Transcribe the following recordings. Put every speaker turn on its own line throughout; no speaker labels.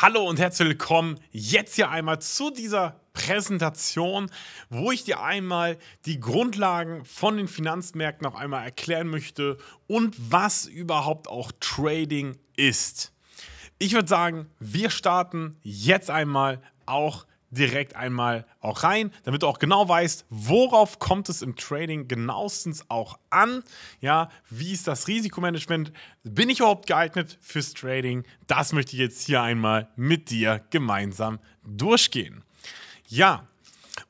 Hallo und herzlich willkommen jetzt hier einmal zu dieser Präsentation, wo ich dir einmal die Grundlagen von den Finanzmärkten noch einmal erklären möchte und was überhaupt auch Trading ist. Ich würde sagen, wir starten jetzt einmal auch direkt einmal auch rein, damit du auch genau weißt, worauf kommt es im Trading genauestens auch an. Ja, wie ist das Risikomanagement? Bin ich überhaupt geeignet fürs Trading? Das möchte ich jetzt hier einmal mit dir gemeinsam durchgehen. Ja,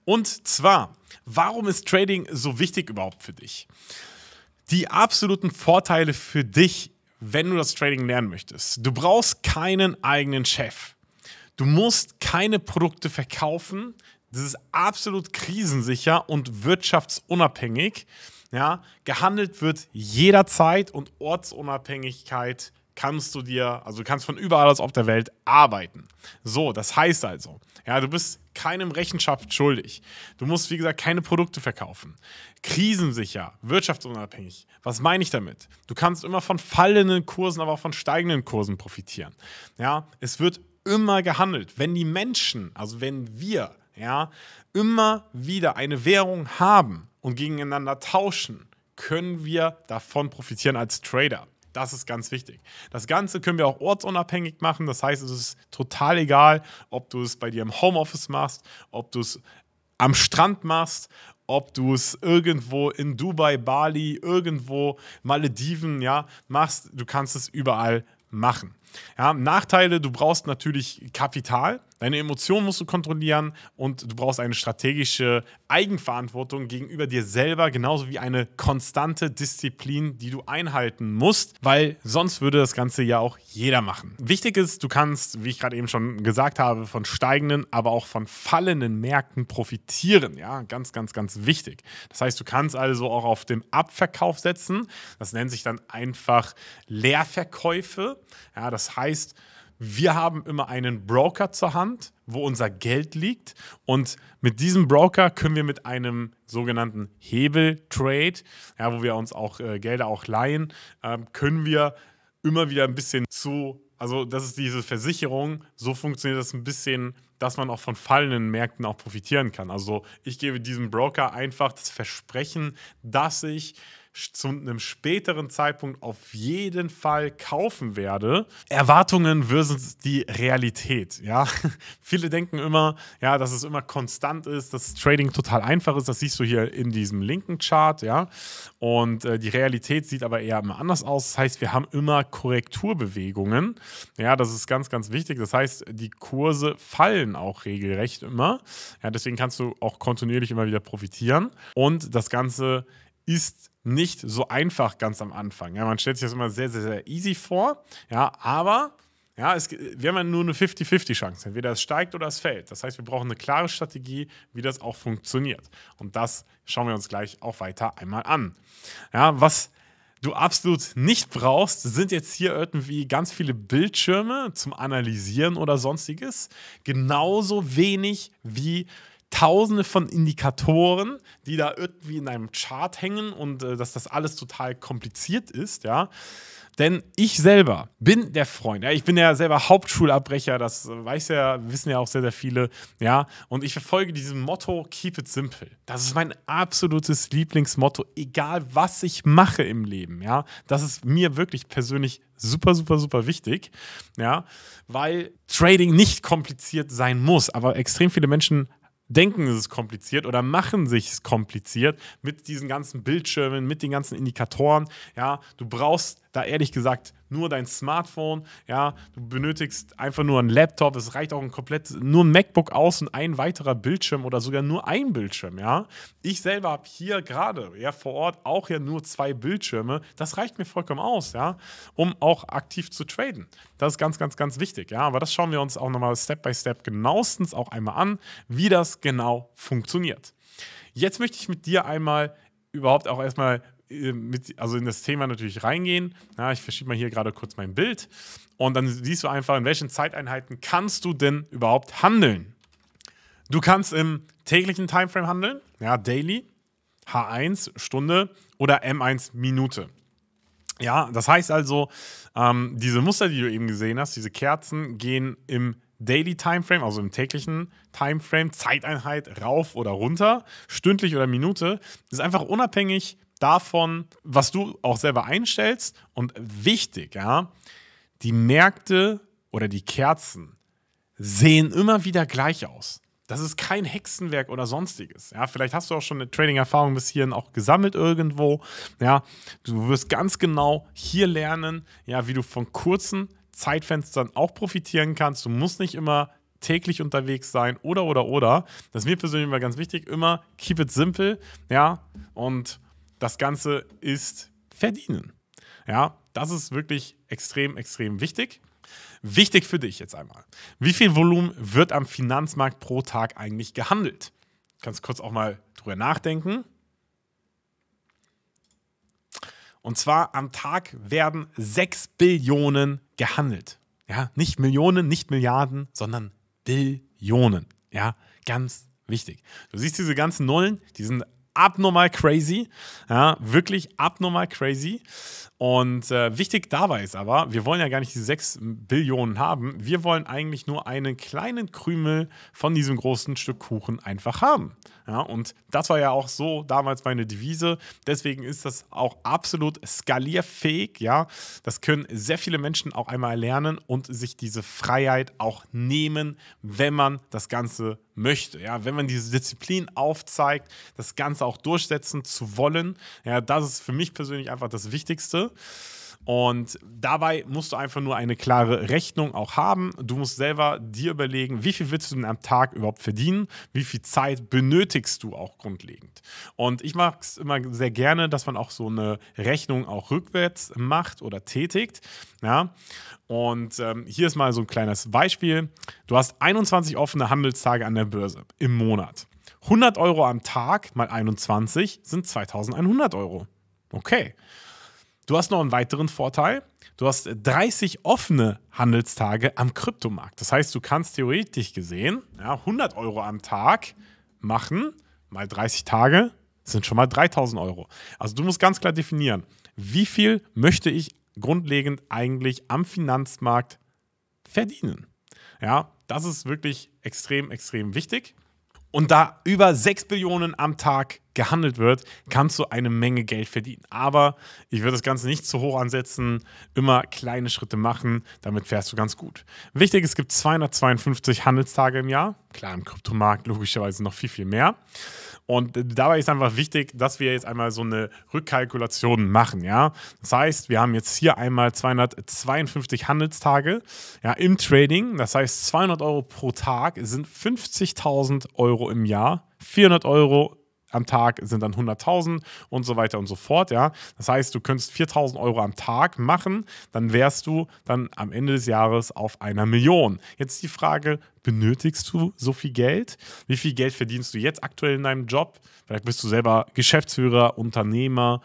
und zwar, warum ist Trading so wichtig überhaupt für dich? Die absoluten Vorteile für dich, wenn du das Trading lernen möchtest. Du brauchst keinen eigenen Chef. Du musst keine Produkte verkaufen. Das ist absolut krisensicher und wirtschaftsunabhängig. Ja, gehandelt wird jederzeit und Ortsunabhängigkeit kannst du dir, also du kannst von überall aus auf der Welt arbeiten. So, das heißt also, ja, du bist keinem Rechenschaft schuldig. Du musst, wie gesagt, keine Produkte verkaufen. Krisensicher, wirtschaftsunabhängig. Was meine ich damit? Du kannst immer von fallenden Kursen, aber auch von steigenden Kursen profitieren. Ja, es wird immer gehandelt. Wenn die Menschen, also wenn wir, ja, immer wieder eine Währung haben und gegeneinander tauschen, können wir davon profitieren als Trader. Das ist ganz wichtig. Das Ganze können wir auch ortsunabhängig machen. Das heißt, es ist total egal, ob du es bei dir im Homeoffice machst, ob du es am Strand machst, ob du es irgendwo in Dubai, Bali, irgendwo Malediven, ja, machst. Du kannst es überall machen. Ja, Nachteile, du brauchst natürlich Kapital, deine Emotionen musst du kontrollieren und du brauchst eine strategische Eigenverantwortung gegenüber dir selber, genauso wie eine konstante Disziplin, die du einhalten musst, weil sonst würde das Ganze ja auch jeder machen. Wichtig ist, du kannst, wie ich gerade eben schon gesagt habe, von steigenden, aber auch von fallenden Märkten profitieren. Ja, ganz, ganz, ganz wichtig. Das heißt, du kannst also auch auf dem Abverkauf setzen. Das nennt sich dann einfach Leerverkäufe. Ja, das das heißt, wir haben immer einen Broker zur Hand, wo unser Geld liegt. Und mit diesem Broker können wir mit einem sogenannten Hebeltrade, ja, wo wir uns auch äh, Gelder auch leihen, äh, können wir immer wieder ein bisschen zu, also das ist diese Versicherung, so funktioniert das ein bisschen, dass man auch von fallenden Märkten auch profitieren kann. Also ich gebe diesem Broker einfach das Versprechen, dass ich zu einem späteren Zeitpunkt auf jeden Fall kaufen werde. Erwartungen versus die Realität. Ja, viele denken immer, ja, dass es immer konstant ist, dass Trading total einfach ist. Das siehst du hier in diesem linken Chart. Ja, und äh, die Realität sieht aber eher immer anders aus. Das heißt, wir haben immer Korrekturbewegungen. Ja, das ist ganz, ganz wichtig. Das heißt, die Kurse fallen auch regelrecht immer. Ja, deswegen kannst du auch kontinuierlich immer wieder profitieren. Und das Ganze ist nicht so einfach ganz am Anfang. Ja, man stellt sich das immer sehr, sehr, sehr easy vor. Ja, aber ja, es, wir haben ja nur eine 50-50-Chance. Entweder es steigt oder es fällt. Das heißt, wir brauchen eine klare Strategie, wie das auch funktioniert. Und das schauen wir uns gleich auch weiter einmal an. Ja, was du absolut nicht brauchst, sind jetzt hier irgendwie ganz viele Bildschirme zum Analysieren oder sonstiges. Genauso wenig wie tausende von Indikatoren, die da irgendwie in einem Chart hängen und äh, dass das alles total kompliziert ist, ja. Denn ich selber bin der Freund. Ja, ich bin ja selber Hauptschulabbrecher, das weiß ja, wissen ja auch sehr, sehr viele. Ja, und ich verfolge dieses Motto Keep it simple. Das ist mein absolutes Lieblingsmotto, egal was ich mache im Leben. Ja, das ist mir wirklich persönlich super, super, super wichtig. Ja, weil Trading nicht kompliziert sein muss. Aber extrem viele Menschen denken, es ist kompliziert oder machen sich es kompliziert mit diesen ganzen Bildschirmen, mit den ganzen Indikatoren. Ja, du brauchst da ehrlich gesagt nur dein Smartphone, ja, du benötigst einfach nur einen Laptop, es reicht auch ein komplett, nur ein MacBook aus und ein weiterer Bildschirm oder sogar nur ein Bildschirm, ja. Ich selber habe hier gerade, ja, vor Ort auch ja nur zwei Bildschirme, das reicht mir vollkommen aus, ja, um auch aktiv zu traden. Das ist ganz, ganz, ganz wichtig, ja, aber das schauen wir uns auch nochmal Step by Step genauestens auch einmal an, wie das genau funktioniert. Jetzt möchte ich mit dir einmal überhaupt auch erstmal äh, mit, also in das Thema natürlich reingehen. Ja, ich verschiebe mal hier gerade kurz mein Bild. Und dann siehst du einfach, in welchen Zeiteinheiten kannst du denn überhaupt handeln. Du kannst im täglichen Timeframe handeln, ja, daily, H1 Stunde oder M1 Minute. Ja, das heißt also, ähm, diese Muster, die du eben gesehen hast, diese Kerzen gehen im Daily Timeframe, also im täglichen Timeframe, Zeiteinheit rauf oder runter, stündlich oder Minute, das ist einfach unabhängig davon, was du auch selber einstellst. Und wichtig, ja, die Märkte oder die Kerzen sehen immer wieder gleich aus. Das ist kein Hexenwerk oder sonstiges. Ja, vielleicht hast du auch schon eine Trading-Erfahrung bis hierhin auch gesammelt irgendwo. Ja, du wirst ganz genau hier lernen, ja, wie du von kurzen Zeitfenstern auch profitieren kannst. Du musst nicht immer täglich unterwegs sein oder oder oder. Das ist mir persönlich immer ganz wichtig. Immer keep it simple, ja, und das Ganze ist verdienen. Ja, das ist wirklich extrem, extrem wichtig. Wichtig für dich jetzt einmal. Wie viel Volumen wird am Finanzmarkt pro Tag eigentlich gehandelt? Du kannst kurz auch mal drüber nachdenken. Und zwar am Tag werden 6 Billionen gehandelt. Ja, nicht Millionen, nicht Milliarden, sondern Billionen. Ja, ganz wichtig. Du siehst diese ganzen Nullen, die sind abnormal crazy. Ja, wirklich abnormal crazy. Und äh, wichtig dabei ist aber, wir wollen ja gar nicht die 6 Billionen haben. Wir wollen eigentlich nur einen kleinen Krümel von diesem großen Stück Kuchen einfach haben. Ja, und das war ja auch so damals meine Devise. Deswegen ist das auch absolut skalierfähig. Ja, das können sehr viele Menschen auch einmal lernen und sich diese Freiheit auch nehmen, wenn man das Ganze möchte. Ja, wenn man diese Disziplin aufzeigt, das Ganze auch durchsetzen zu wollen. Ja, das ist für mich persönlich einfach das Wichtigste. Und dabei musst du einfach nur eine klare Rechnung auch haben. Du musst selber dir überlegen, wie viel willst du denn am Tag überhaupt verdienen? Wie viel Zeit benötigst du auch grundlegend? Und ich mag es immer sehr gerne, dass man auch so eine Rechnung auch rückwärts macht oder tätigt. Ja? Und ähm, hier ist mal so ein kleines Beispiel. Du hast 21 offene Handelstage an der Börse im Monat. 100 Euro am Tag mal 21 sind 2100 Euro. Okay. Du hast noch einen weiteren Vorteil. Du hast 30 offene Handelstage am Kryptomarkt. Das heißt, du kannst theoretisch gesehen ja, 100 Euro am Tag machen, mal 30 Tage sind schon mal 3000 Euro. Also du musst ganz klar definieren, wie viel möchte ich grundlegend eigentlich am Finanzmarkt verdienen. Ja, das ist wirklich extrem, extrem wichtig und da über 6 Billionen am Tag gehandelt wird, kannst du eine Menge Geld verdienen. Aber ich würde das Ganze nicht zu hoch ansetzen, immer kleine Schritte machen, damit fährst du ganz gut. Wichtig, es gibt 252 Handelstage im Jahr, klar im Kryptomarkt logischerweise noch viel, viel mehr. Und dabei ist einfach wichtig, dass wir jetzt einmal so eine Rückkalkulation machen. Ja? Das heißt, wir haben jetzt hier einmal 252 Handelstage ja, im Trading. Das heißt, 200 Euro pro Tag sind 50.000 Euro im Jahr. 400 Euro am Tag sind dann 100.000 und so weiter und so fort. Ja? Das heißt, du könntest 4.000 Euro am Tag machen, dann wärst du dann am Ende des Jahres auf einer Million. Jetzt die Frage, benötigst du so viel Geld? Wie viel Geld verdienst du jetzt aktuell in deinem Job? Vielleicht bist du selber Geschäftsführer, Unternehmer,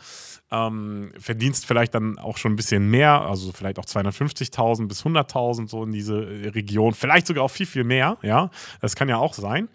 ähm, verdienst vielleicht dann auch schon ein bisschen mehr, also vielleicht auch 250.000 bis 100.000 so in diese äh, Region, vielleicht sogar auch viel, viel mehr, ja, das kann ja auch sein.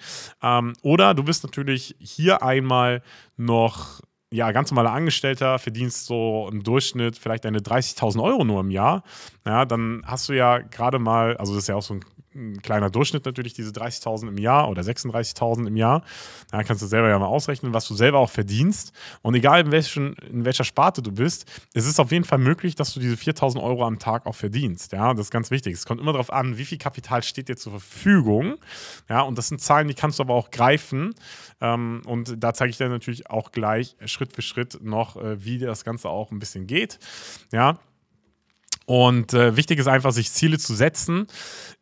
Ähm, oder du bist natürlich hier einmal noch ja, ganz normaler Angestellter, verdienst so im Durchschnitt vielleicht deine 30.000 Euro nur im Jahr, ja, dann hast du ja gerade mal, also das ist ja auch so ein ein kleiner Durchschnitt natürlich, diese 30.000 im Jahr oder 36.000 im Jahr. Da kannst du selber ja mal ausrechnen, was du selber auch verdienst. Und egal in, welchen, in welcher Sparte du bist, es ist auf jeden Fall möglich, dass du diese 4.000 Euro am Tag auch verdienst. Ja, das ist ganz wichtig. Es kommt immer darauf an, wie viel Kapital steht dir zur Verfügung. Ja, und das sind Zahlen, die kannst du aber auch greifen. Ähm, und da zeige ich dir natürlich auch gleich Schritt für Schritt noch, äh, wie dir das Ganze auch ein bisschen geht. Ja, und äh, wichtig ist einfach, sich Ziele zu setzen,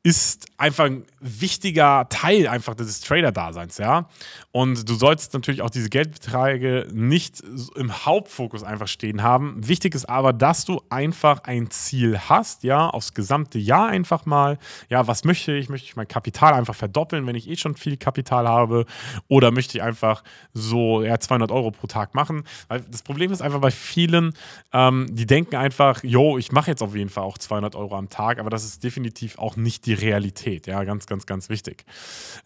ist einfach ein wichtiger Teil einfach des Trader-Daseins, ja. Und du sollst natürlich auch diese Geldbeträge nicht im Hauptfokus einfach stehen haben. Wichtig ist aber, dass du einfach ein Ziel hast, ja, aufs gesamte Jahr einfach mal. Ja, was möchte ich? Möchte ich mein Kapital einfach verdoppeln, wenn ich eh schon viel Kapital habe? Oder möchte ich einfach so ja, 200 Euro pro Tag machen? Weil das Problem ist einfach bei vielen, ähm, die denken einfach, yo, ich mache jetzt auf auf jeden Fall auch 200 Euro am Tag, aber das ist definitiv auch nicht die Realität. Ja, ganz, ganz, ganz wichtig.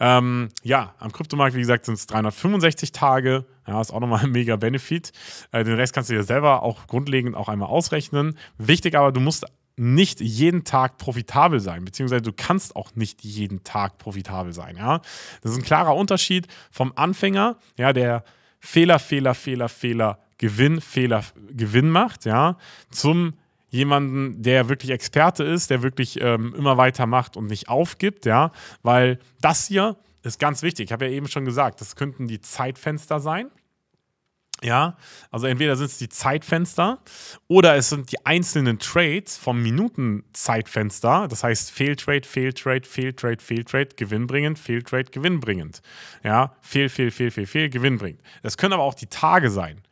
Ähm, ja, am Kryptomarkt, wie gesagt, sind es 365 Tage. Ja, ist auch nochmal ein mega Benefit. Äh, den Rest kannst du dir selber auch grundlegend auch einmal ausrechnen. Wichtig aber, du musst nicht jeden Tag profitabel sein, beziehungsweise du kannst auch nicht jeden Tag profitabel sein. Ja? Das ist ein klarer Unterschied vom Anfänger, ja, der Fehler, Fehler, Fehler, Fehler, Gewinn, Fehler, Gewinn macht, ja, zum jemanden, der wirklich Experte ist, der wirklich ähm, immer weitermacht und nicht aufgibt, ja, weil das hier ist ganz wichtig. Ich habe ja eben schon gesagt, das könnten die Zeitfenster sein. Ja, also entweder sind es die Zeitfenster oder es sind die einzelnen Trades vom Minutenzeitfenster. Das heißt Fehltrade, Fehltrade, Fehltrade, Fehltrade, gewinnbringend, Fehltrade, gewinnbringend. Ja, Fehl, Fehl, Fehl, Fehl, Fehl, gewinnbringend. Das können aber auch die Tage sein.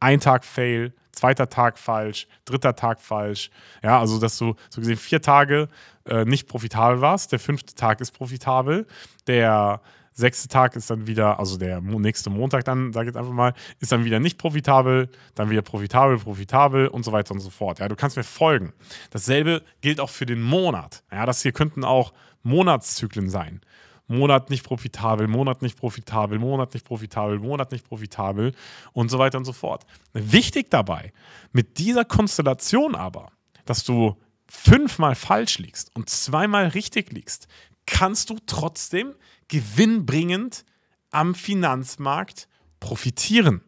Ein Tag Fail, zweiter Tag falsch, dritter Tag falsch. Ja, also dass du so gesehen vier Tage äh, nicht profitabel warst, der fünfte Tag ist profitabel, der sechste Tag ist dann wieder, also der nächste Montag dann, sage ich jetzt einfach mal, ist dann wieder nicht profitabel, dann wieder profitabel, profitabel und so weiter und so fort. Ja, du kannst mir folgen. Dasselbe gilt auch für den Monat. Ja, das hier könnten auch Monatszyklen sein. Monat nicht profitabel, Monat nicht profitabel, Monat nicht profitabel, Monat nicht profitabel und so weiter und so fort. Wichtig dabei, mit dieser Konstellation aber, dass du fünfmal falsch liegst und zweimal richtig liegst, kannst du trotzdem gewinnbringend am Finanzmarkt profitieren.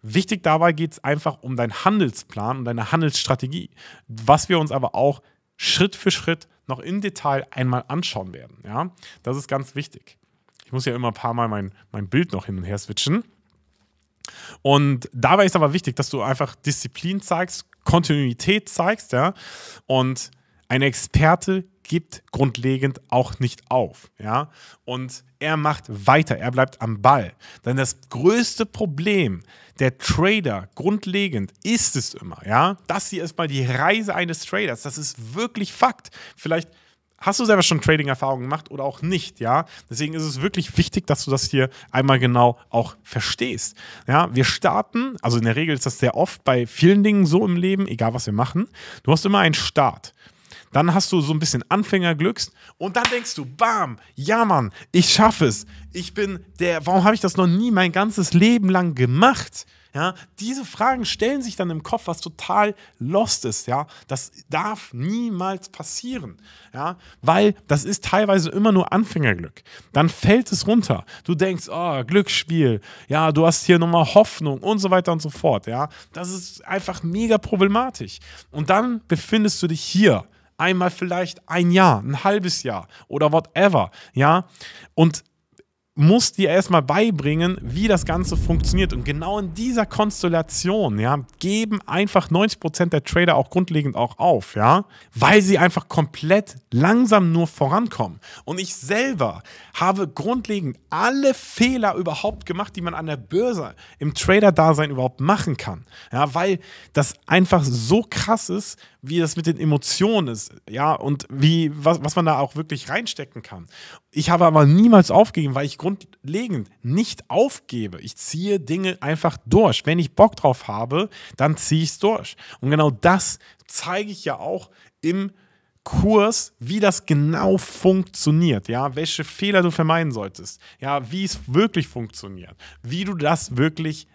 Wichtig dabei geht es einfach um deinen Handelsplan und um deine Handelsstrategie, was wir uns aber auch Schritt für Schritt noch im Detail einmal anschauen werden. Ja? Das ist ganz wichtig. Ich muss ja immer ein paar Mal mein, mein Bild noch hin und her switchen. Und dabei ist aber wichtig, dass du einfach Disziplin zeigst, Kontinuität zeigst, ja. Und ein Experte gibt grundlegend auch nicht auf, ja. Und er macht weiter, er bleibt am Ball. Denn das größte Problem ist, der Trader, grundlegend, ist es immer, ja. Das hier ist mal die Reise eines Traders. Das ist wirklich Fakt. Vielleicht hast du selber schon Trading-Erfahrungen gemacht oder auch nicht, ja? Deswegen ist es wirklich wichtig, dass du das hier einmal genau auch verstehst. Ja, wir starten, also in der Regel ist das sehr oft bei vielen Dingen so im Leben, egal was wir machen. Du hast immer einen Start. Dann hast du so ein bisschen Anfängerglück und dann denkst du, bam, ja Mann, ich schaffe es. Ich bin der, warum habe ich das noch nie mein ganzes Leben lang gemacht? Ja, diese Fragen stellen sich dann im Kopf, was total lost ist. Ja, das darf niemals passieren. Ja, weil das ist teilweise immer nur Anfängerglück. Dann fällt es runter. Du denkst, oh, Glücksspiel. Ja, du hast hier nochmal Hoffnung und so weiter und so fort. Ja, das ist einfach mega problematisch. Und dann befindest du dich hier einmal vielleicht ein Jahr, ein halbes Jahr oder whatever, ja? Und musst dir erstmal beibringen, wie das Ganze funktioniert. Und genau in dieser Konstellation, ja, geben einfach 90% der Trader auch grundlegend auch auf, ja, weil sie einfach komplett langsam nur vorankommen. Und ich selber habe grundlegend alle Fehler überhaupt gemacht, die man an der Börse im Trader-Dasein überhaupt machen kann. Ja, weil das einfach so krass ist, wie das mit den Emotionen ist, ja, und wie, was, was man da auch wirklich reinstecken kann. Ich habe aber niemals aufgegeben, weil ich grundlegend nicht aufgebe. Ich ziehe Dinge einfach durch. Wenn ich Bock drauf habe, dann ziehe ich es durch. Und genau das zeige ich ja auch im Kurs, wie das genau funktioniert, ja, welche Fehler du vermeiden solltest, ja, wie es wirklich funktioniert, wie du das wirklich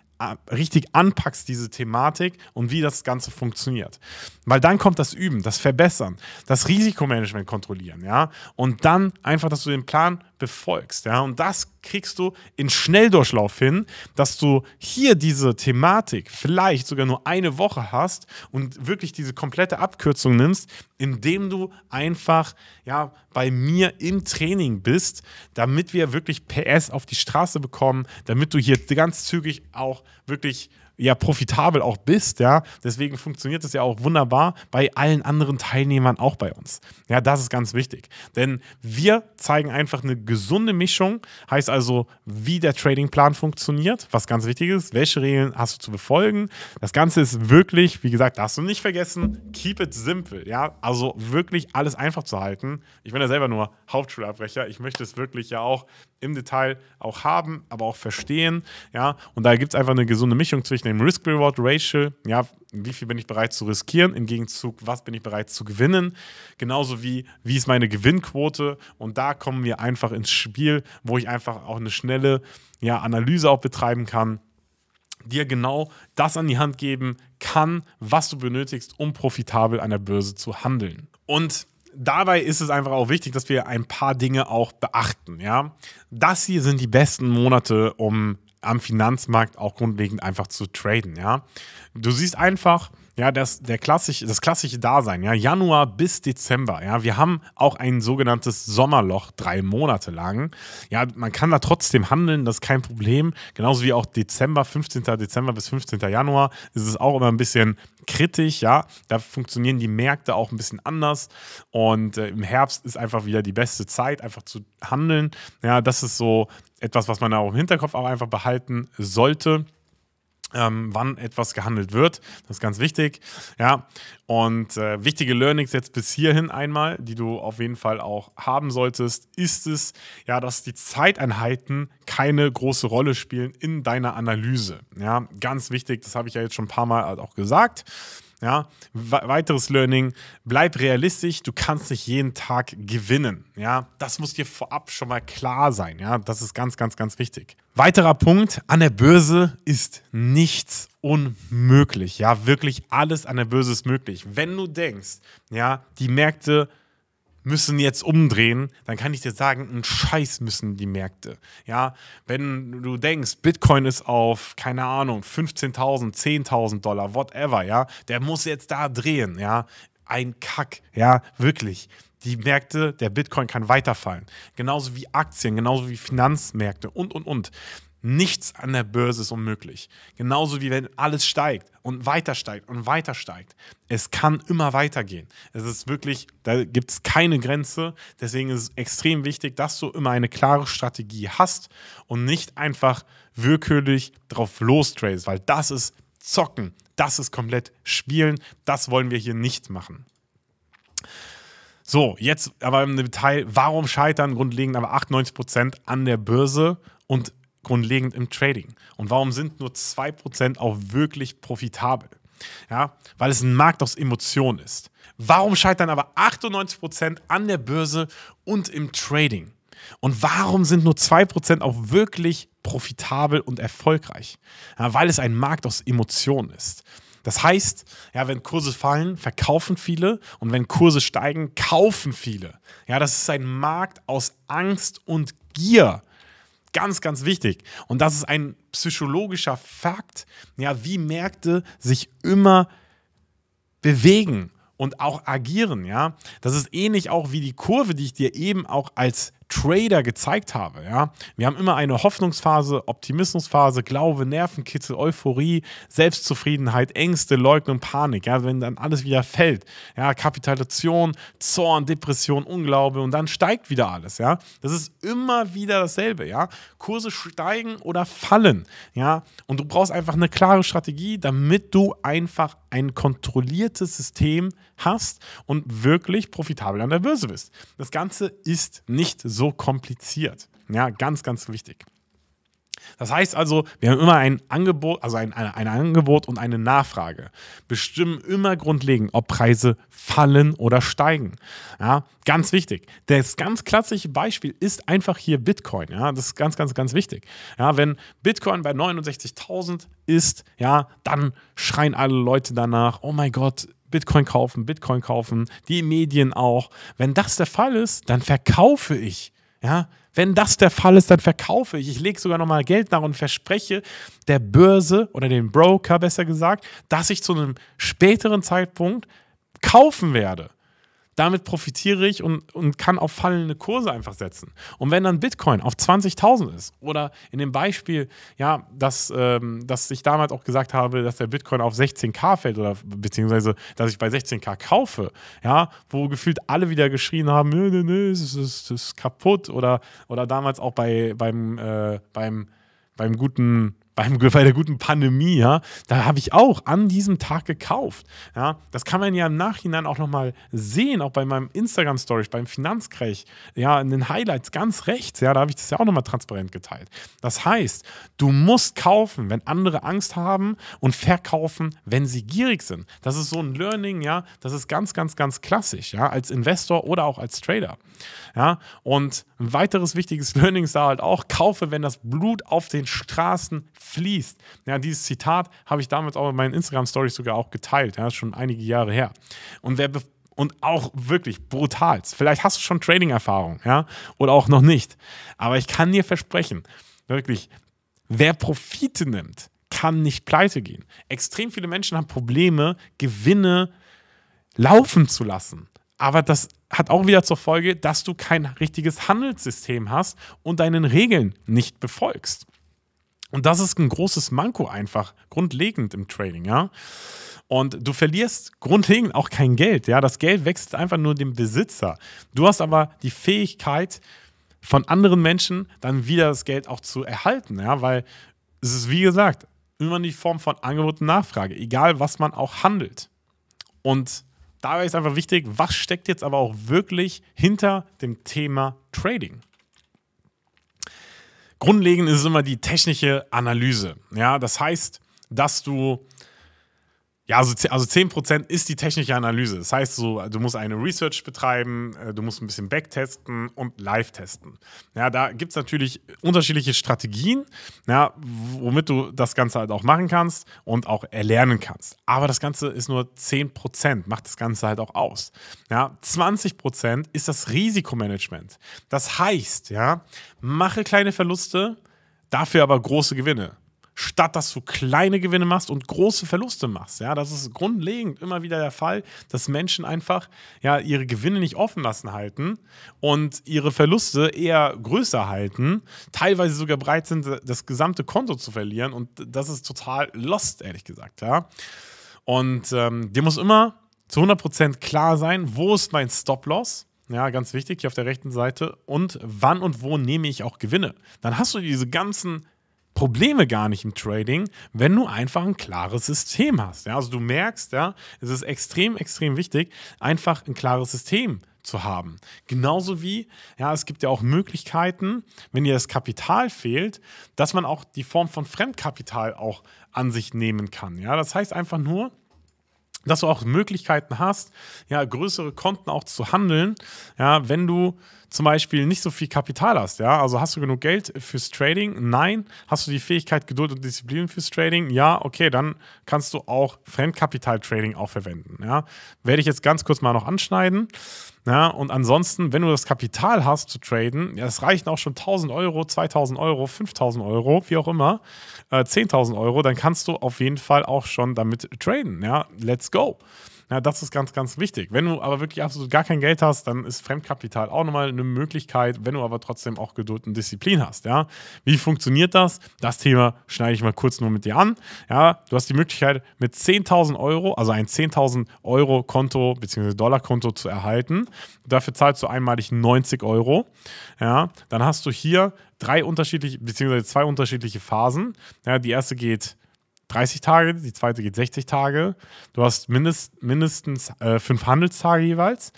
richtig anpackst, diese Thematik und wie das Ganze funktioniert. Weil dann kommt das Üben, das Verbessern, das Risikomanagement kontrollieren, ja. Und dann einfach, dass du den Plan befolgst. Ja? Und das kriegst du in Schnelldurchlauf hin, dass du hier diese Thematik vielleicht sogar nur eine Woche hast und wirklich diese komplette Abkürzung nimmst, indem du einfach ja, bei mir im Training bist, damit wir wirklich PS auf die Straße bekommen, damit du hier ganz zügig auch wirklich ja profitabel auch bist, ja. Deswegen funktioniert es ja auch wunderbar bei allen anderen Teilnehmern auch bei uns. Ja, das ist ganz wichtig, denn wir zeigen einfach eine gesunde Mischung, heißt also, wie der Tradingplan funktioniert, was ganz wichtig ist, welche Regeln hast du zu befolgen. Das Ganze ist wirklich, wie gesagt, darfst du nicht vergessen, keep it simple, ja, also wirklich alles einfach zu halten. Ich bin ja selber nur Hauptschulabbrecher, ich möchte es wirklich ja auch im Detail auch haben, aber auch verstehen, ja, und da gibt es einfach eine gesunde Mischung zwischen dem Risk-Reward-Ratio, ja, wie viel bin ich bereit zu riskieren, im Gegenzug, was bin ich bereit zu gewinnen, genauso wie, wie ist meine Gewinnquote und da kommen wir einfach ins Spiel, wo ich einfach auch eine schnelle ja, Analyse auch betreiben kann, dir genau das an die Hand geben kann, was du benötigst, um profitabel an der Börse zu handeln. Und dabei ist es einfach auch wichtig, dass wir ein paar Dinge auch beachten. Ja? Das hier sind die besten Monate, um am Finanzmarkt auch grundlegend einfach zu traden, ja. Du siehst einfach, ja, das, der klassische, das klassische Dasein, ja, Januar bis Dezember, ja, wir haben auch ein sogenanntes Sommerloch drei Monate lang. Ja, man kann da trotzdem handeln, das ist kein Problem. Genauso wie auch Dezember, 15. Dezember bis 15. Januar ist es auch immer ein bisschen kritisch, ja. Da funktionieren die Märkte auch ein bisschen anders und äh, im Herbst ist einfach wieder die beste Zeit, einfach zu handeln. Ja, das ist so etwas, was man auch im Hinterkopf auch einfach behalten sollte. Ähm, wann etwas gehandelt wird. Das ist ganz wichtig. Ja, und äh, wichtige Learnings jetzt bis hierhin einmal, die du auf jeden Fall auch haben solltest, ist es ja, dass die Zeiteinheiten keine große Rolle spielen in deiner Analyse. Ja, ganz wichtig. Das habe ich ja jetzt schon ein paar Mal auch gesagt. Ja, weiteres Learning, bleib realistisch, du kannst nicht jeden Tag gewinnen. Ja, das muss dir vorab schon mal klar sein. Ja, das ist ganz, ganz, ganz wichtig. Weiterer Punkt, an der Börse ist nichts unmöglich. Ja, wirklich alles an der Börse ist möglich. Wenn du denkst, ja, die Märkte müssen jetzt umdrehen, dann kann ich dir sagen, einen Scheiß müssen die Märkte. Ja, wenn du denkst, Bitcoin ist auf, keine Ahnung, 15.000, 10.000 Dollar, whatever, ja, der muss jetzt da drehen, ja, ein Kack, ja, wirklich. Die Märkte, der Bitcoin kann weiterfallen. Genauso wie Aktien, genauso wie Finanzmärkte und, und, und. Nichts an der Börse ist unmöglich. Genauso wie wenn alles steigt und weiter steigt und weiter steigt. Es kann immer weitergehen. Es ist wirklich, da gibt es keine Grenze. Deswegen ist es extrem wichtig, dass du immer eine klare Strategie hast und nicht einfach willkürlich drauf lostradest, weil das ist Zocken. Das ist komplett Spielen. Das wollen wir hier nicht machen. So, jetzt aber im Detail, warum scheitern grundlegend aber 98% an der Börse und grundlegend im Trading? Und warum sind nur 2% auch wirklich profitabel? Ja, weil es ein Markt aus Emotionen ist. Warum scheitern aber 98% an der Börse und im Trading? Und warum sind nur 2% auch wirklich profitabel und erfolgreich? Ja, weil es ein Markt aus Emotionen ist. Das heißt, ja, wenn Kurse fallen, verkaufen viele und wenn Kurse steigen, kaufen viele. Ja, das ist ein Markt aus Angst und Gier. Ganz, ganz wichtig. Und das ist ein psychologischer Fakt, ja, wie Märkte sich immer bewegen und auch agieren, ja. Das ist ähnlich auch wie die Kurve, die ich dir eben auch als Trader gezeigt habe. Ja? Wir haben immer eine Hoffnungsphase, Optimismusphase, Glaube, Nervenkitzel, Euphorie, Selbstzufriedenheit, Ängste, Leugnung, Panik. Ja? Wenn dann alles wieder fällt, ja? Kapitalation, Zorn, Depression, Unglaube und dann steigt wieder alles. Ja? Das ist immer wieder dasselbe. Ja? Kurse steigen oder fallen. Ja? Und du brauchst einfach eine klare Strategie, damit du einfach ein kontrolliertes System hast und wirklich profitabel an der Börse bist. Das Ganze ist nicht so kompliziert. Ja, ganz, ganz wichtig. Das heißt also, wir haben immer ein Angebot, also ein, ein, ein, Angebot und eine Nachfrage. Bestimmen immer grundlegend, ob Preise fallen oder steigen. Ja, ganz wichtig. Das ganz klassische Beispiel ist einfach hier Bitcoin. Ja, das ist ganz, ganz, ganz wichtig. Ja, wenn Bitcoin bei 69.000 ist, ja, dann schreien alle Leute danach, oh mein Gott, Bitcoin kaufen, Bitcoin kaufen, die Medien auch. Wenn das der Fall ist, dann verkaufe ich. Ja, wenn das der Fall ist, dann verkaufe ich. Ich lege sogar nochmal Geld nach und verspreche der Börse oder dem Broker besser gesagt, dass ich zu einem späteren Zeitpunkt kaufen werde damit profitiere ich und, und kann auf fallende Kurse einfach setzen. Und wenn dann Bitcoin auf 20.000 ist oder in dem Beispiel, ja, dass, ähm, dass ich damals auch gesagt habe, dass der Bitcoin auf 16k fällt oder beziehungsweise, dass ich bei 16k kaufe, ja, wo gefühlt alle wieder geschrien haben, nö, nö, nö, es ist, ist kaputt oder, oder damals auch bei, beim, äh, beim, beim guten beim, bei der guten Pandemie, ja, da habe ich auch an diesem Tag gekauft. Ja, das kann man ja im Nachhinein auch nochmal sehen, auch bei meinem Instagram-Story, beim Finanzkrech, ja, in den Highlights ganz rechts, ja, da habe ich das ja auch nochmal transparent geteilt. Das heißt, du musst kaufen, wenn andere Angst haben und verkaufen, wenn sie gierig sind. Das ist so ein Learning, ja, das ist ganz, ganz, ganz klassisch, ja, als Investor oder auch als Trader. Ja, und ein weiteres wichtiges Learning ist da halt auch, kaufe, wenn das Blut auf den Straßen fließt. Ja, dieses Zitat habe ich damals auch in meinen Instagram-Stories sogar auch geteilt. Ja, schon einige Jahre her. Und wer und auch wirklich brutal. Vielleicht hast du schon Trading-Erfahrung, ja, oder auch noch nicht. Aber ich kann dir versprechen, wirklich, wer Profite nimmt, kann nicht pleite gehen. Extrem viele Menschen haben Probleme, Gewinne laufen zu lassen. Aber das hat auch wieder zur Folge, dass du kein richtiges Handelssystem hast und deinen Regeln nicht befolgst. Und das ist ein großes Manko einfach, grundlegend im Trading, ja. Und du verlierst grundlegend auch kein Geld, ja. Das Geld wechselt einfach nur dem Besitzer. Du hast aber die Fähigkeit, von anderen Menschen dann wieder das Geld auch zu erhalten, ja, weil es ist, wie gesagt, immer in die Form von Angebot und Nachfrage, egal was man auch handelt. Und dabei ist einfach wichtig, was steckt jetzt aber auch wirklich hinter dem Thema Trading? Grundlegend ist immer die technische Analyse. Ja, das heißt, dass du ja, also, 10% also ist die technische Analyse. Das heißt, so, du musst eine Research betreiben, äh, du musst ein bisschen backtesten und live testen. Ja, da gibt es natürlich unterschiedliche Strategien, ja, womit du das Ganze halt auch machen kannst und auch erlernen kannst. Aber das Ganze ist nur 10%, macht das Ganze halt auch aus. Ja, 20% ist das Risikomanagement. Das heißt, ja, mache kleine Verluste, dafür aber große Gewinne statt dass du kleine Gewinne machst und große Verluste machst. Ja, das ist grundlegend immer wieder der Fall, dass Menschen einfach ja, ihre Gewinne nicht offen lassen halten und ihre Verluste eher größer halten, teilweise sogar bereit sind, das gesamte Konto zu verlieren. Und das ist total lost, ehrlich gesagt. Ja. Und ähm, dir muss immer zu 100% klar sein, wo ist mein Stop-Loss? Ja, ganz wichtig, hier auf der rechten Seite. Und wann und wo nehme ich auch Gewinne? Dann hast du diese ganzen Probleme gar nicht im Trading, wenn du einfach ein klares System hast. Ja? Also du merkst, ja, es ist extrem, extrem wichtig, einfach ein klares System zu haben. Genauso wie, ja, es gibt ja auch Möglichkeiten, wenn dir das Kapital fehlt, dass man auch die Form von Fremdkapital auch an sich nehmen kann. Ja, das heißt einfach nur, dass du auch Möglichkeiten hast, ja, größere Konten auch zu handeln, ja, wenn du zum Beispiel nicht so viel Kapital hast, ja, also hast du genug Geld fürs Trading? Nein. Hast du die Fähigkeit, Geduld und Disziplin fürs Trading? Ja, okay, dann kannst du auch Fremdkapital-Trading auch verwenden, ja. Werde ich jetzt ganz kurz mal noch anschneiden. Ja, und ansonsten, wenn du das Kapital hast zu traden, ja, das reichen auch schon 1000 Euro, 2000 Euro, 5000 Euro, wie auch immer, äh, 10.000 Euro, dann kannst du auf jeden Fall auch schon damit traden. Ja, let's go. Ja, das ist ganz, ganz wichtig. Wenn du aber wirklich absolut gar kein Geld hast, dann ist Fremdkapital auch nochmal eine Möglichkeit, wenn du aber trotzdem auch Geduld und Disziplin hast. Ja? Wie funktioniert das? Das Thema schneide ich mal kurz nur mit dir an. Ja, du hast die Möglichkeit, mit 10.000 Euro, also ein 10.000 Euro Konto bzw. Dollarkonto zu erhalten. Dafür zahlst du einmalig 90 Euro. Ja, dann hast du hier drei unterschiedliche, beziehungsweise zwei unterschiedliche Phasen. Ja, die erste geht 30 Tage, die zweite geht 60 Tage. Du hast mindest, mindestens äh, fünf Handelstage jeweils.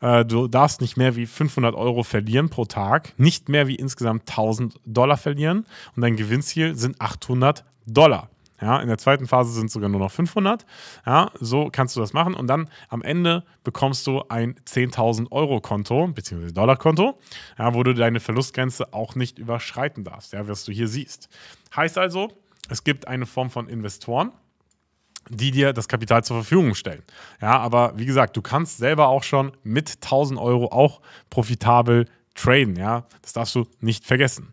Äh, du darfst nicht mehr wie 500 Euro verlieren pro Tag, nicht mehr wie insgesamt 1000 Dollar verlieren und dein Gewinnziel sind 800 Dollar. Ja, in der zweiten Phase sind sogar nur noch 500. Ja, so kannst du das machen und dann am Ende bekommst du ein 10.000 Euro Konto bzw. Dollar Konto, ja, wo du deine Verlustgrenze auch nicht überschreiten darfst, ja, was du hier siehst. Heißt also, es gibt eine Form von Investoren, die dir das Kapital zur Verfügung stellen. Ja, aber wie gesagt, du kannst selber auch schon mit 1000 Euro auch profitabel traden. Ja, das darfst du nicht vergessen.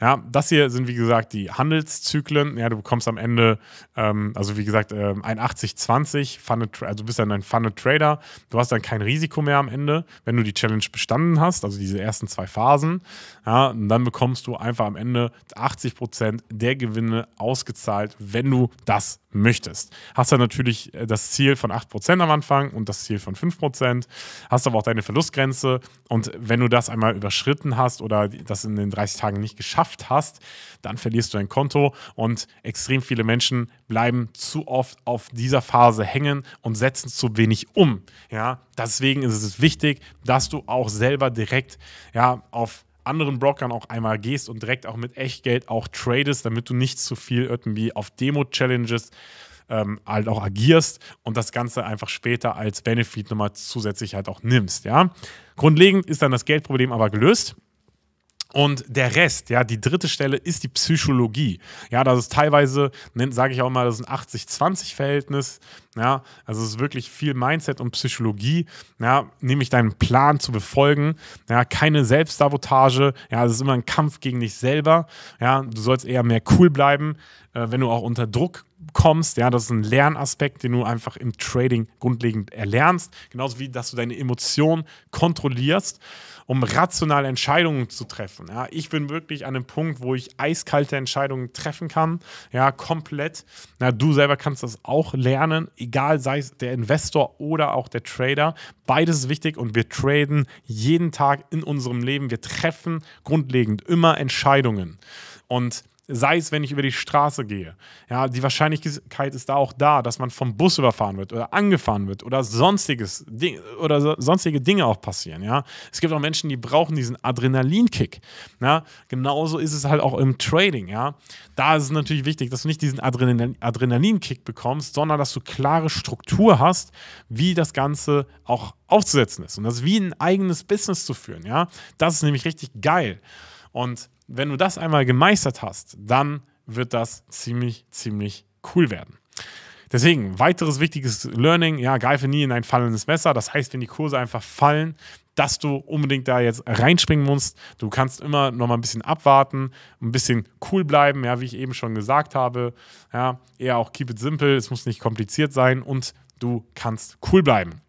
Ja, das hier sind wie gesagt die Handelszyklen. Ja, du bekommst am Ende, ähm, also wie gesagt, ähm, ein 80-20, also du bist dann ein Funded Trader. Du hast dann kein Risiko mehr am Ende, wenn du die Challenge bestanden hast, also diese ersten zwei Phasen. Ja, und dann bekommst du einfach am Ende 80% Prozent der Gewinne ausgezahlt, wenn du das möchtest. Hast dann natürlich äh, das Ziel von 8% am Anfang und das Ziel von 5%, hast aber auch deine Verlustgrenze und wenn du das einmal überschritten hast oder das in den 30 Tagen nicht geschafft hast, dann verlierst du dein Konto und extrem viele Menschen bleiben zu oft auf dieser Phase hängen und setzen zu wenig um. Ja, deswegen ist es wichtig, dass du auch selber direkt ja, auf anderen Brokern auch einmal gehst und direkt auch mit Echtgeld auch tradest, damit du nicht zu viel irgendwie auf Demo-Challenges ähm, halt auch agierst und das Ganze einfach später als Benefit nochmal zusätzlich halt auch nimmst, ja. Grundlegend ist dann das Geldproblem aber gelöst und der Rest, ja, die dritte Stelle ist die Psychologie. Ja, das ist teilweise, sage ich auch mal, das ist ein 80-20-Verhältnis. Ja, also es ist wirklich viel Mindset und Psychologie. Ja, nämlich deinen Plan zu befolgen. Ja, keine Selbstsabotage. Ja, es ist immer ein Kampf gegen dich selber. Ja, du sollst eher mehr cool bleiben, äh, wenn du auch unter Druck kommst. Ja, das ist ein Lernaspekt, den du einfach im Trading grundlegend erlernst. Genauso wie, dass du deine Emotionen kontrollierst um rational Entscheidungen zu treffen. Ja, ich bin wirklich an einem Punkt, wo ich eiskalte Entscheidungen treffen kann, ja, komplett. Na, du selber kannst das auch lernen, egal sei es der Investor oder auch der Trader. Beides ist wichtig und wir traden jeden Tag in unserem Leben. Wir treffen grundlegend immer Entscheidungen. Und sei es, wenn ich über die Straße gehe. Ja, die Wahrscheinlichkeit ist da auch da, dass man vom Bus überfahren wird oder angefahren wird oder sonstiges Ding oder so, sonstige Dinge auch passieren. Ja, es gibt auch Menschen, die brauchen diesen Adrenalinkick. Ja, genauso ist es halt auch im Trading. Ja, da ist es natürlich wichtig, dass du nicht diesen Adrenalin Adrenalinkick bekommst, sondern dass du klare Struktur hast, wie das Ganze auch aufzusetzen ist und das wie ein eigenes Business zu führen. Ja, das ist nämlich richtig geil und wenn du das einmal gemeistert hast, dann wird das ziemlich, ziemlich cool werden. Deswegen, weiteres wichtiges Learning, ja, greife nie in ein fallendes Messer. Das heißt, wenn die Kurse einfach fallen, dass du unbedingt da jetzt reinspringen musst. Du kannst immer noch mal ein bisschen abwarten, ein bisschen cool bleiben, ja, wie ich eben schon gesagt habe. Ja, eher auch keep it simple, es muss nicht kompliziert sein und du kannst cool bleiben.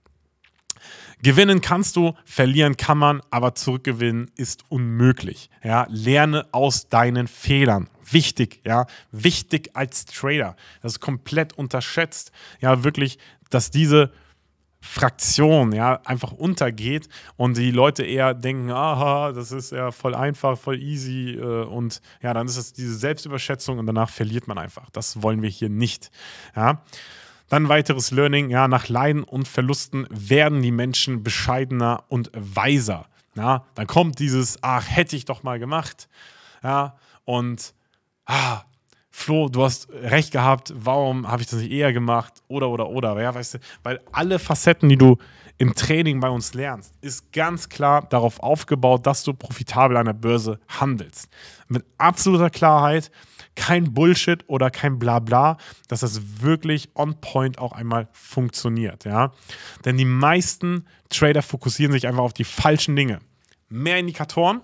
Gewinnen kannst du, verlieren kann man, aber zurückgewinnen ist unmöglich. Ja, lerne aus deinen Fehlern. Wichtig, ja, wichtig als Trader. Das ist komplett unterschätzt. Ja, wirklich, dass diese Fraktion ja einfach untergeht und die Leute eher denken, aha, das ist ja voll einfach, voll easy äh, und ja, dann ist es diese Selbstüberschätzung und danach verliert man einfach. Das wollen wir hier nicht. Ja. Dann weiteres Learning, ja, nach Leiden und Verlusten werden die Menschen bescheidener und weiser. Ja, dann kommt dieses, ach, hätte ich doch mal gemacht. Ja, und, ah, Flo, du hast recht gehabt, warum habe ich das nicht eher gemacht? Oder, oder, oder. Ja, weißt du, weil alle Facetten, die du im Training bei uns lernst, ist ganz klar darauf aufgebaut, dass du profitabel an der Börse handelst. Mit absoluter Klarheit, kein Bullshit oder kein Blabla, dass das wirklich on point auch einmal funktioniert. Ja? Denn die meisten Trader fokussieren sich einfach auf die falschen Dinge. Mehr Indikatoren,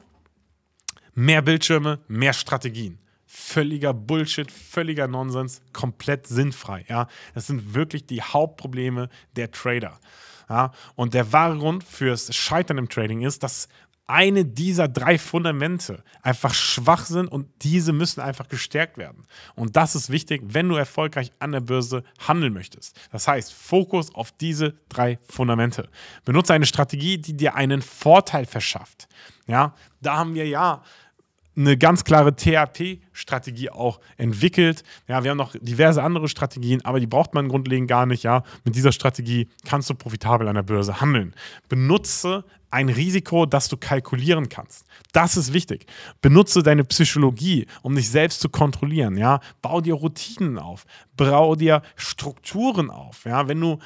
mehr Bildschirme, mehr Strategien völliger Bullshit, völliger Nonsens, komplett sinnfrei. Ja? Das sind wirklich die Hauptprobleme der Trader. Ja? Und der wahre Grund fürs Scheitern im Trading ist, dass eine dieser drei Fundamente einfach schwach sind und diese müssen einfach gestärkt werden. Und das ist wichtig, wenn du erfolgreich an der Börse handeln möchtest. Das heißt, Fokus auf diese drei Fundamente. Benutze eine Strategie, die dir einen Vorteil verschafft. Ja, da haben wir ja eine ganz klare THP-Strategie auch entwickelt. Ja, wir haben noch diverse andere Strategien, aber die braucht man grundlegend gar nicht. Ja, mit dieser Strategie kannst du profitabel an der Börse handeln. Benutze ein Risiko, das du kalkulieren kannst. Das ist wichtig. Benutze deine Psychologie, um dich selbst zu kontrollieren. Ja? Bau dir Routinen auf, bau dir Strukturen auf. Ja? Wenn du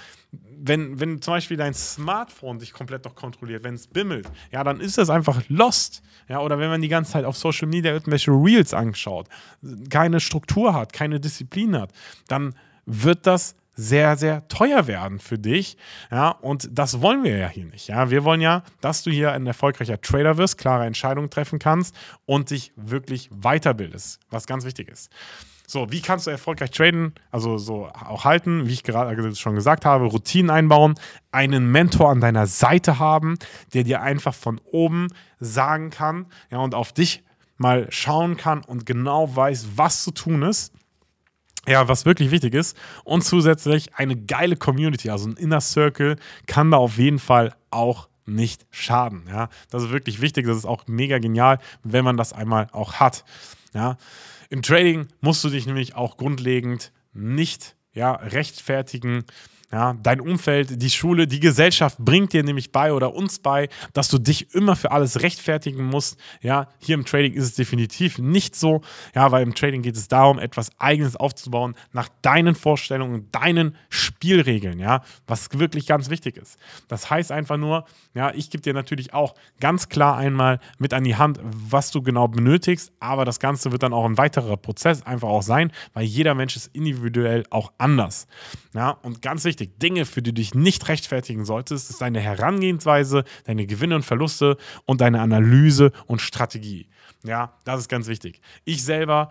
wenn, wenn zum Beispiel dein Smartphone dich komplett noch kontrolliert, wenn es bimmelt, ja, dann ist das einfach lost. Ja, oder wenn man die ganze Zeit auf Social Media irgendwelche Reels anschaut, keine Struktur hat, keine Disziplin hat, dann wird das sehr, sehr teuer werden für dich. Ja, und das wollen wir ja hier nicht. Ja, wir wollen ja, dass du hier ein erfolgreicher Trader wirst, klare Entscheidungen treffen kannst und dich wirklich weiterbildest, was ganz wichtig ist. So, wie kannst du erfolgreich traden, also so auch halten, wie ich gerade schon gesagt habe, Routinen einbauen, einen Mentor an deiner Seite haben, der dir einfach von oben sagen kann, ja, und auf dich mal schauen kann und genau weiß, was zu tun ist ja, was wirklich wichtig ist. Und zusätzlich eine geile Community, also ein Inner Circle, kann da auf jeden Fall auch nicht schaden. Ja, das ist wirklich wichtig. Das ist auch mega genial, wenn man das einmal auch hat. Ja, im Trading musst du dich nämlich auch grundlegend nicht ja, rechtfertigen ja, dein Umfeld, die Schule, die Gesellschaft bringt dir nämlich bei oder uns bei, dass du dich immer für alles rechtfertigen musst. Ja, hier im Trading ist es definitiv nicht so. Ja, weil im Trading geht es darum, etwas Eigenes aufzubauen nach deinen Vorstellungen, deinen Spielregeln. Ja, was wirklich ganz wichtig ist. Das heißt einfach nur, ja, ich gebe dir natürlich auch ganz klar einmal mit an die Hand, was du genau benötigst. Aber das Ganze wird dann auch ein weiterer Prozess einfach auch sein, weil jeder Mensch ist individuell auch anders. Ja, und ganz wichtig wichtig, Dinge, für die du dich nicht rechtfertigen solltest, ist deine Herangehensweise, deine Gewinne und Verluste und deine Analyse und Strategie. Ja, das ist ganz wichtig. Ich selber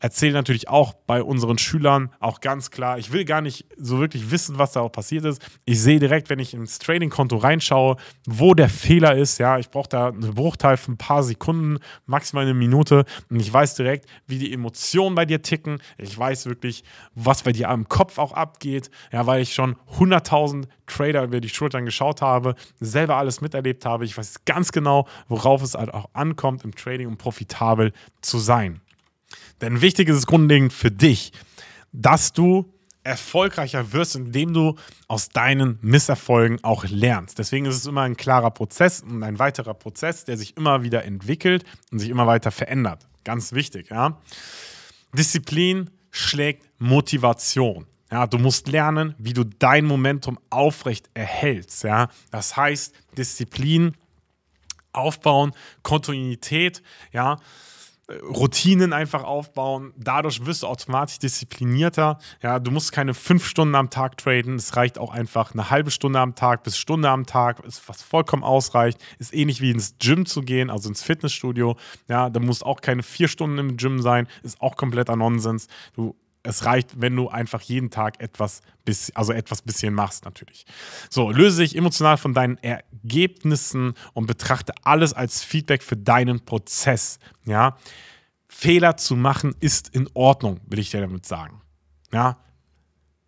erzähle natürlich auch bei unseren Schülern auch ganz klar, ich will gar nicht so wirklich wissen, was da auch passiert ist. Ich sehe direkt, wenn ich ins Trading-Konto reinschaue, wo der Fehler ist. Ja, ich brauche da einen Bruchteil von ein paar Sekunden, maximal eine Minute. Und ich weiß direkt, wie die Emotionen bei dir ticken. Ich weiß wirklich, was bei dir am Kopf auch abgeht. Ja, weil ich schon 100.000 Trader über die Schultern geschaut habe, selber alles miterlebt habe. Ich weiß ganz genau, worauf es halt auch ankommt, im Trading, um profitabel zu sein. Denn wichtig ist es grundlegend für dich, dass du erfolgreicher wirst, indem du aus deinen Misserfolgen auch lernst. Deswegen ist es immer ein klarer Prozess und ein weiterer Prozess, der sich immer wieder entwickelt und sich immer weiter verändert. Ganz wichtig, ja. Disziplin schlägt Motivation. Ja, du musst lernen, wie du dein Momentum aufrecht erhältst. Ja? Das heißt, Disziplin aufbauen, Kontinuität, ja, Routinen einfach aufbauen. Dadurch wirst du automatisch disziplinierter. Ja, du musst keine fünf Stunden am Tag traden. Es reicht auch einfach eine halbe Stunde am Tag bis Stunde am Tag, ist was vollkommen ausreicht. Ist ähnlich wie ins Gym zu gehen, also ins Fitnessstudio. Ja, da musst auch keine vier Stunden im Gym sein. Ist auch kompletter Nonsens. Du es reicht, wenn du einfach jeden Tag etwas, also etwas bisschen machst natürlich. So, löse dich emotional von deinen Ergebnissen und betrachte alles als Feedback für deinen Prozess. Ja, Fehler zu machen ist in Ordnung, will ich dir damit sagen. Ja,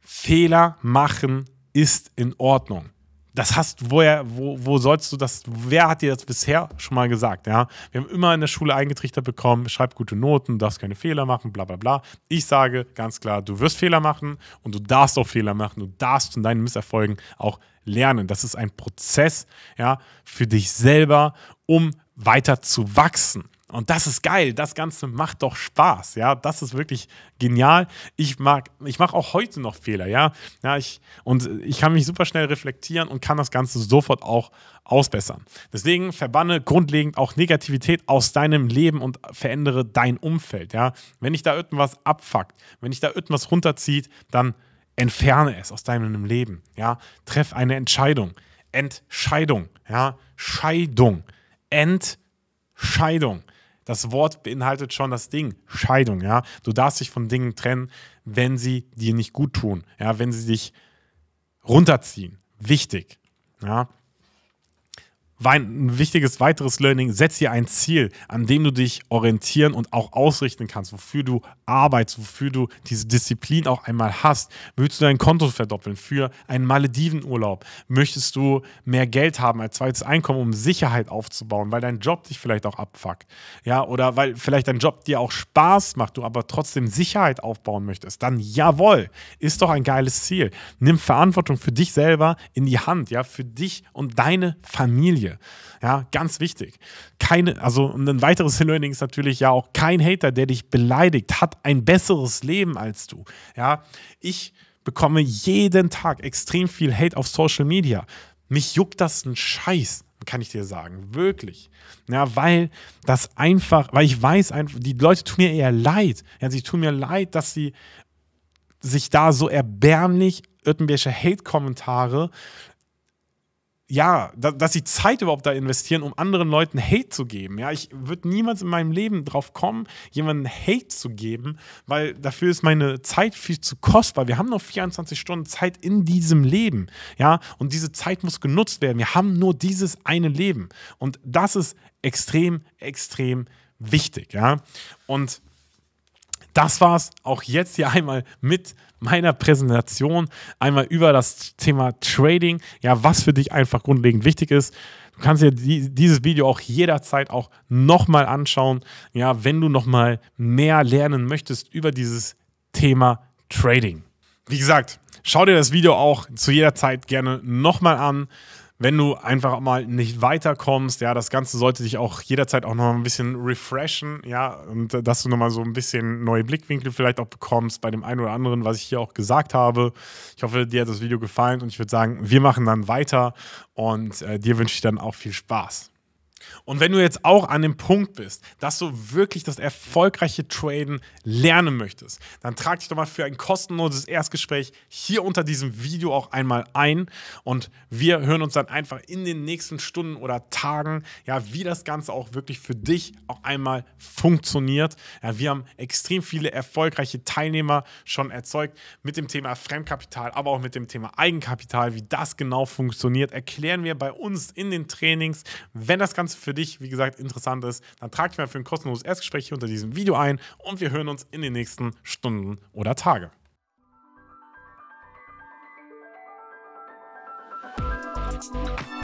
Fehler machen ist in Ordnung das hast, woher, wo, wo sollst du das, wer hat dir das bisher schon mal gesagt, ja? Wir haben immer in der Schule eingetrichtert bekommen, schreib gute Noten, darfst keine Fehler machen, bla bla bla. Ich sage ganz klar, du wirst Fehler machen und du darfst auch Fehler machen, du darfst von deinen Misserfolgen auch lernen. Das ist ein Prozess, ja, für dich selber, um weiter zu wachsen. Und das ist geil. Das Ganze macht doch Spaß. Ja, das ist wirklich genial. Ich mag, ich mache auch heute noch Fehler. Ja, ja, ich, und ich kann mich super schnell reflektieren und kann das Ganze sofort auch ausbessern. Deswegen verbanne grundlegend auch Negativität aus deinem Leben und verändere dein Umfeld. Ja, wenn ich da irgendwas abfuckt, wenn ich da irgendwas runterzieht, dann entferne es aus deinem Leben. Ja, treff eine Entscheidung. Entscheidung. Ja, Scheidung. Entscheidung das Wort beinhaltet schon das Ding, Scheidung, ja. Du darfst dich von Dingen trennen, wenn sie dir nicht gut tun, ja, wenn sie dich runterziehen. Wichtig, ja ein wichtiges weiteres Learning, setz dir ein Ziel, an dem du dich orientieren und auch ausrichten kannst, wofür du arbeitest, wofür du diese Disziplin auch einmal hast. Willst du dein Konto verdoppeln für einen Maledivenurlaub? Möchtest du mehr Geld haben als zweites Einkommen, um Sicherheit aufzubauen, weil dein Job dich vielleicht auch abfuckt? Ja, oder weil vielleicht dein Job dir auch Spaß macht, du aber trotzdem Sicherheit aufbauen möchtest? Dann jawohl, ist doch ein geiles Ziel. Nimm Verantwortung für dich selber in die Hand, ja, für dich und deine Familie. Wege. Ja, ganz wichtig. Keine, also ein weiteres Learning ist natürlich ja auch kein Hater, der dich beleidigt, hat ein besseres Leben als du. Ja, ich bekomme jeden Tag extrem viel Hate auf Social Media. Mich juckt das ein Scheiß kann ich dir sagen, wirklich. Ja, weil das einfach, weil ich weiß einfach, die Leute tun mir eher leid. Ja, sie tun mir leid, dass sie sich da so erbärmlich irgendwelche Hate-Kommentare ja, da, dass sie Zeit überhaupt da investieren, um anderen Leuten Hate zu geben. Ja, ich würde niemals in meinem Leben drauf kommen, jemanden Hate zu geben, weil dafür ist meine Zeit viel zu kostbar. Wir haben nur 24 Stunden Zeit in diesem Leben. Ja, und diese Zeit muss genutzt werden. Wir haben nur dieses eine Leben. Und das ist extrem, extrem wichtig. Ja, und das war's auch jetzt hier einmal mit meiner Präsentation, einmal über das Thema Trading, ja, was für dich einfach grundlegend wichtig ist. Du kannst dir dieses Video auch jederzeit auch nochmal anschauen, ja, wenn du nochmal mehr lernen möchtest über dieses Thema Trading. Wie gesagt, schau dir das Video auch zu jeder Zeit gerne nochmal an wenn du einfach mal nicht weiterkommst. Ja, das Ganze sollte dich auch jederzeit auch noch ein bisschen refreshen. Ja, und äh, dass du nochmal so ein bisschen neue Blickwinkel vielleicht auch bekommst bei dem einen oder anderen, was ich hier auch gesagt habe. Ich hoffe, dir hat das Video gefallen und ich würde sagen, wir machen dann weiter und äh, dir wünsche ich dann auch viel Spaß. Und wenn du jetzt auch an dem Punkt bist, dass du wirklich das erfolgreiche Traden lernen möchtest, dann trag dich doch mal für ein kostenloses Erstgespräch hier unter diesem Video auch einmal ein und wir hören uns dann einfach in den nächsten Stunden oder Tagen, ja, wie das Ganze auch wirklich für dich auch einmal funktioniert. Ja, wir haben extrem viele erfolgreiche Teilnehmer schon erzeugt mit dem Thema Fremdkapital, aber auch mit dem Thema Eigenkapital, wie das genau funktioniert, erklären wir bei uns in den Trainings, wenn das Ganze es für dich, wie gesagt, interessant ist, dann trag dich mal für ein kostenloses Erstgespräch hier unter diesem Video ein und wir hören uns in den nächsten Stunden oder Tage. Thank you.